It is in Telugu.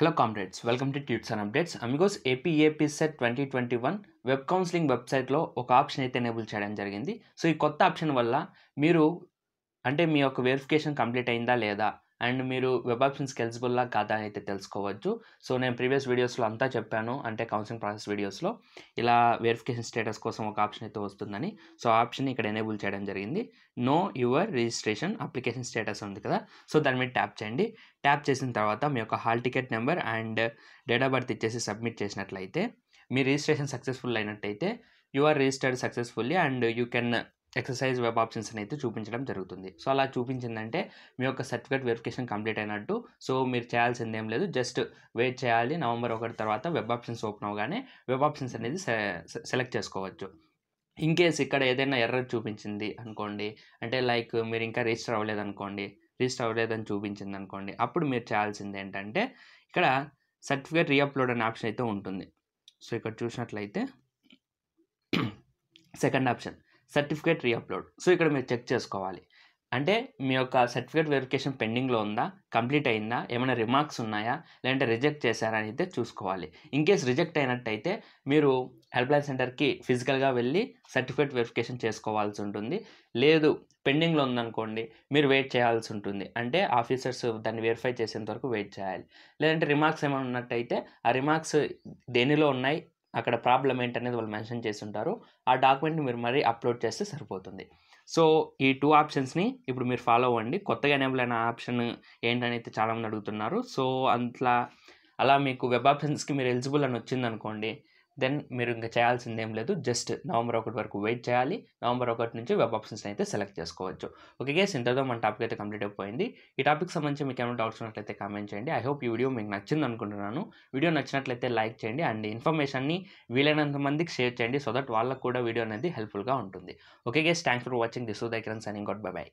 hello comrades welcome to tutes and updates amigos AP AP set twenty twenty one web counselling వెబ్సైట్లో ఒక ఆప్షన్ అయితే ఎనేబుల్ చేయడం జరిగింది సో ఈ కొత్త ఆప్షన్ వల్ల మీరు అంటే మీ యొక్క వెరిఫికేషన్ కంప్లీట్ అయిందా లేదా అండ్ మీరు వెబ్ ఆప్షన్స్ ఎలిజిబుల్లా కాదా అని అయితే తెలుసుకోవచ్చు సో నేను ప్రీవియస్ వీడియోస్లో అంతా చెప్పాను అంటే కౌన్సిలింగ్ ప్రాసెస్ వీడియోస్లో ఇలా వెరిఫికేషన్ స్టేటస్ కోసం ఒక ఆప్షన్ అయితే వస్తుందని సో ఆప్షన్ ఇక్కడ ఎనేబుల్ చేయడం జరిగింది know your registration application status ఉంది కదా సో దాని మీద ట్యాప్ చేయండి ట్యాప్ చేసిన తర్వాత మీ యొక్క hall ticket number and date of birth ఇచ్చేసి సబ్మిట్ చేసినట్లయితే మీ రిజిస్ట్రేషన్ సక్సెస్ఫుల్ అయినట్టయితే you are registered successfully and you can exercise web options అయితే చూపించడం జరుగుతుంది సో అలా చూపించిందంటే మీ యొక్క సర్టిఫికేట్ వెరిఫికేషన్ కంప్లీట్ అయినట్టు సో మీరు చేయాల్సింది ఏం లేదు జస్ట్ వెయిట్ చేయాలి నవంబర్ ఒకటి తర్వాత వెబ్ ఆప్షన్స్ ఓపెన్ అవగానే వెబ్ ఆప్షన్స్ అనేది సెలెక్ట్ చేసుకోవచ్చు ఇన్ కేస్ ఇక్కడ ఏదైనా ఎర్రర్ చూపించింది అనుకోండి అంటే లైక్ మీరు ఇంకా రిజిస్టర్ అవ్వలేదు అనుకోండి రిజిస్టర్ అవ్వలేదని చూపించింది అనుకోండి అప్పుడు మీరు చేయాల్సింది ఏంటంటే ఇక్కడ సర్టిఫికేట్ రీఅప్లోడ్ అనే ఆప్షన్ అయితే ఉంటుంది సో ఇక్కడ చూసినట్లయితే second option certificate reupload so ఇక్కడ మీరు చెక్ చేసుకోవాలి అంటే మీ యొక్క సర్టిఫికేట్ వెరిఫికేషన్ పెండింగ్లో ఉందా కంప్లీట్ అయిందా ఏమైనా రిమార్క్స్ ఉన్నాయా లేదంటే రిజెక్ట్ చేశారా అని అయితే చూసుకోవాలి ఇన్ కేస్ రిజెక్ట్ అయినట్టయితే మీరు హెల్ప్లైన్ సెంటర్కి ఫిజికల్గా వెళ్ళి సర్టిఫికేట్ వెరిఫికేషన్ చేసుకోవాల్సి ఉంటుంది లేదు పెండింగ్లో ఉందనుకోండి మీరు వెయిట్ చేయాల్సి ఉంటుంది అంటే ఆఫీసర్స్ దాన్ని వెరిఫై చేసేంత వరకు వెయిట్ చేయాలి లేదంటే రిమార్క్స్ ఏమైనా ఉన్నట్టయితే ఆ రిమార్క్స్ దేనిలో ఉన్నాయి అక్కడ ప్రాబ్లం ఏంటనేది వాళ్ళు మెన్షన్ చేస్తుంటారు ఆ డాక్యుమెంట్ని మీరు మరీ అప్లోడ్ చేస్తే సరిపోతుంది సో ఈ టూ ఆప్షన్స్ని ఇప్పుడు మీరు ఫాలో అవ్వండి కొత్తగా ఎనేబుల్ అయిన ఆప్షన్ ఏంటని అయితే చాలామంది అడుగుతున్నారు సో అట్లా అలా మీకు వెబ్ ఆప్షన్స్కి మీరు ఎలిజిబుల్ అని వచ్చిందనుకోండి దెన్ మీరు ఇంకా చేయాల్సింది ఏం లేదు జస్ట్ నవంబర్ ఒకటి వరకు వెయిట్ చేయాలి నవంబర్ ఒకటి నుంచి వెబ్ ఆప్షన్స్ అయితే సెలెక్ట్ చేసుకోవచ్చు ఓకే గేస్ ఇంతతో మన టాపిక్ అయితే కంప్లీట్ అయిపోయింది ఈ టాపిక్ సంబంధించి మీకు ఏమైనా డౌట్స్ ఉన్నట్లయితే కామెంట్ చేయండి ఐ హోప్ ఈ వీడియో మీకు నచ్చింది అనుకుంటున్నాను వీడియో నచ్చినట్లయితే లైక్ చేయండి అండ్ ఇన్ఫర్మేషన్ని వీలైనంత మందికి షేర్ చేయండి సో దట్ వాళ్ళకు కూడా వీడియో అనేది హెల్ప్ఫుల్గా ఉంటుంది okay guys thanks for watching this దగ్గర సైనింగ్ అవుట్ బై బై